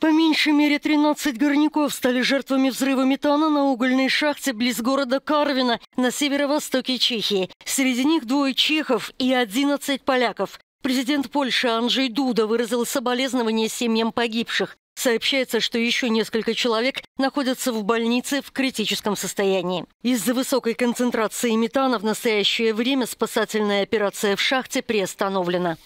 По меньшей мере 13 горняков стали жертвами взрыва метана на угольной шахте близ города Карвина на северо-востоке Чехии. Среди них двое чехов и 11 поляков. Президент Польши Анджей Дуда выразил соболезнования семьям погибших. Сообщается, что еще несколько человек находятся в больнице в критическом состоянии. Из-за высокой концентрации метана в настоящее время спасательная операция в шахте приостановлена.